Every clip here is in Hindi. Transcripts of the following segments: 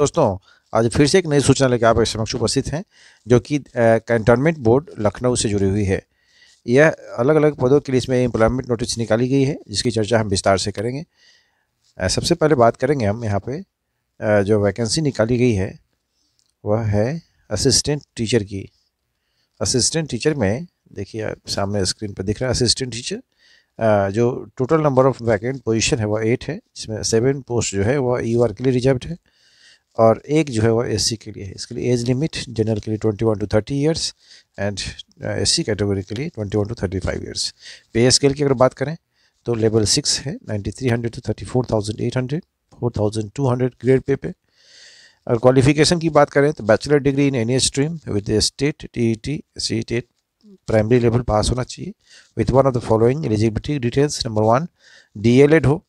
दोस्तों आज फिर से एक नई सूचना लेकर आपके समक्ष उपस्थित हैं जो कि कंटोनमेंट बोर्ड लखनऊ से जुड़ी हुई है यह अलग अलग पदों के लिए इसमें एम्प्लॉयमेंट नोटिस निकाली गई है जिसकी चर्चा हम विस्तार से करेंगे आ, सबसे पहले बात करेंगे हम यहाँ पे आ, जो वैकेंसी निकाली गई है वह है असिस्टेंट टीचर की असिस्टेंट टीचर में देखिए सामने स्क्रीन पर दिख रहा है असिस्टेंट टीचर जो total number of vacant position है वह एट है जिसमें सेवन पोस्ट जो है वह ई e आर के लिए रिजर्व है और एक जो है वो एस के लिए है इसके लिए एज लिमिट जनरल के लिए twenty one to thirty years and S C category के लिए twenty one to thirty five years pay scale की अगर बात करें तो लेवल सिक्स है ninety three hundred to thirty four thousand eight hundred four thousand two hundred grade pay pay और क्वालिफिकेशन की बात करें तो bachelor degree in any stream with state T E T C TET primary level pass होना चाहिए with one of the following eligibility details number one D El Ed हो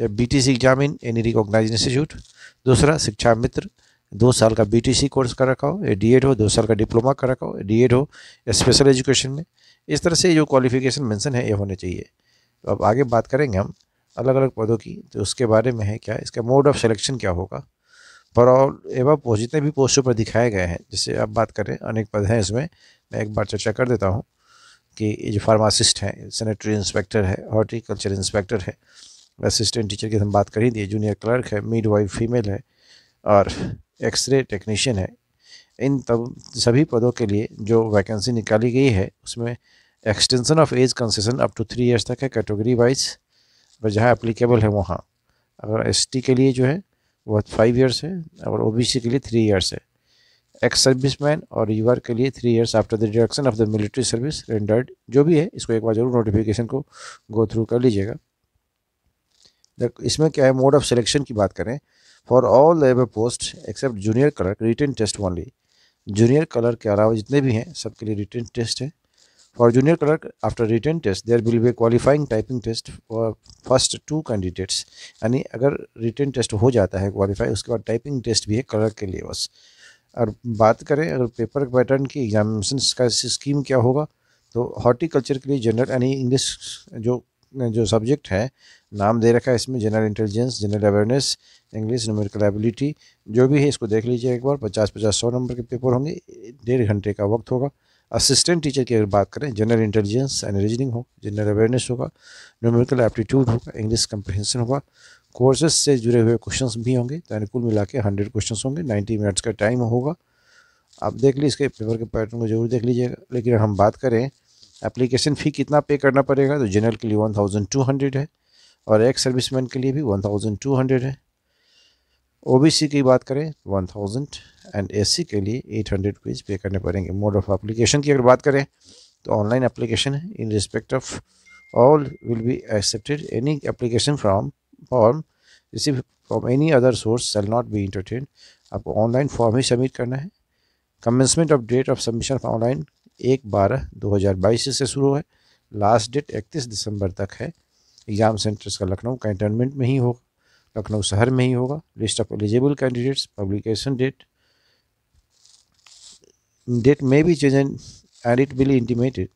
या BTC exam in any recognise institute दूसरा शिक्षा मित्र दो साल का बीटीसी कोर्स कर रखा हो या एड हो दो साल का डिप्लोमा कर रखा हो एड हो या स्पेशल एजुकेशन में इस तरह से जो क्वालिफिकेशन मैंसन है ये होने चाहिए तो अब आगे बात करेंगे हम अलग अलग पदों की तो उसके बारे में है क्या इसका मोड ऑफ सेलेक्शन क्या होगा पर और एवं जितने भी पोस्टों पर दिखाए गए हैं जैसे आप बात करें अनेक पद हैं इसमें मैं एक बार चर्चा कर देता हूँ कि ये जो फार्मासिस्ट हैं सैनिटरी इंस्पेक्टर है हॉर्टिकल्चर इंस्पेक्टर है असिस्टेंट टीचर की हम बात कर ही दिए जूनियर क्लर्क है मिड वाइफ फीमेल है और एक्सरे टेक्नीशियन है इन तब सभी पदों के लिए जो वैकेंसी निकाली गई है उसमें extension of age concession up to three years तक है कैटेगरी वाइज और जहाँ एप्लीकेबल है वहाँ अगर एस के लिए जो है वह फाइव ईयर्स है और ओ के लिए थ्री ईयर्स है एक्स सर्विस मैन और यूआर के लिए three years after the deduction of the military service rendered जो भी है इसको एक बार जरूर नोटिफिकेशन को गो थ्रू कर लीजिएगा इसमें क्या है मोड ऑफ सिलेक्शन की बात करें for all labour post except junior clerk written test only junior clerk के अलावा जितने भी हैं सबके लिए रिटर्न टेस्ट है for junior clerk after written test there will be qualifying typing test for first two candidates यानी अगर रिटर्न टेस्ट हो जाता है क्वालिफाई उसके बाद टाइपिंग टेस्ट भी है कलर के लिए बस और बात करें अगर पेपर पैटर्न की एग्जामिनेशन का स्कीम क्या होगा तो हॉर्टिकल्चर के लिए जनरल यानी इंग्लिश जो जो सब्जेक्ट है नाम दे रखा है इसमें general intelligence general awareness English numerical ability जो भी है इसको देख लीजिए एक बार पचास पचास सौ नंबर के पेपर होंगे डेढ़ घंटे का वक्त होगा असिस्टेंट टीचर की अगर बात करें जनरल इंटेलिजेंस एंड रीजनिंग हो जनरल अवेयरनेस होगा न्यूमेरिकल एप्टीट्यूड होगा इंग्लिश कम्प्रहेंसन होगा कोर्सेज से जुड़े हुए क्वेश्चन भी होंगे यानी कुल मिला के हंड्रेड क्वेश्चन होंगे नाइन्टी मिनट्स का टाइम होगा आप देख लीजिए इसके पेपर के पैटर्न को जरूर देख लीजिएगा लेकिन हम बात करें एप्लीकेशन फ़ी कितना पे करना पड़ेगा तो जनरल के लिए वन थाउजेंड टू हंड्रेड है और एक्स सर्विसमैन के लिए भी वन थाउजेंड टू हंड्रेड है ओ बी सी की बात करें one thousand and S C के लिए एट हंड्रेड रुपीज़ पे करने पड़ेंगे मोड ऑफ एप्लीकेशन की अगर बात करें तो ऑनलाइन एप्लीकेशन है in respect of all will be accepted any application from form receive from any other source shall not be entertain आपको ऑनलाइन फॉर्म ही सबमिट करना है commencement of date of submission online एक बारह दो हज़ार बाईस से शुरू है लास्ट डेट इकतीस दिसंबर तक है एग्ज़ाम सेंटर्स का लखनऊ कैंटोनमेंट में ही होगा लखनऊ शहर में ही होगा list of eligible candidates publication date date may be change and it will intimated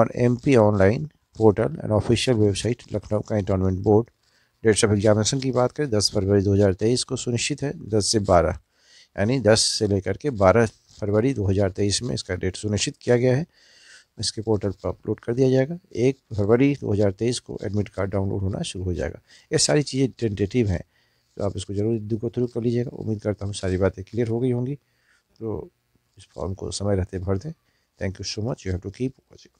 on M P online portal and official website Lucknow cantonment board dates of examination की बात करें दस फरवरी दो हज़ार तेईस को सुनिश्चित है दस से बारह यानी दस से लेकर के बारह फरवरी 2023 में इसका डेट सुनिश्चित किया गया है इसके पोर्टल पर अपलोड कर दिया जाएगा एक फरवरी 2023 को एडमिट कार्ड डाउनलोड होना शुरू हो जाएगा ये सारी चीज़ें टेंटेटिव हैं तो आप इसको ज़रूर दुको थ्रू कर लीजिएगा उम्मीद करता हूँ सारी बातें क्लियर हो गई होंगी तो इस फॉर्म को समय रहते भर दें thank you so much you have to keep watching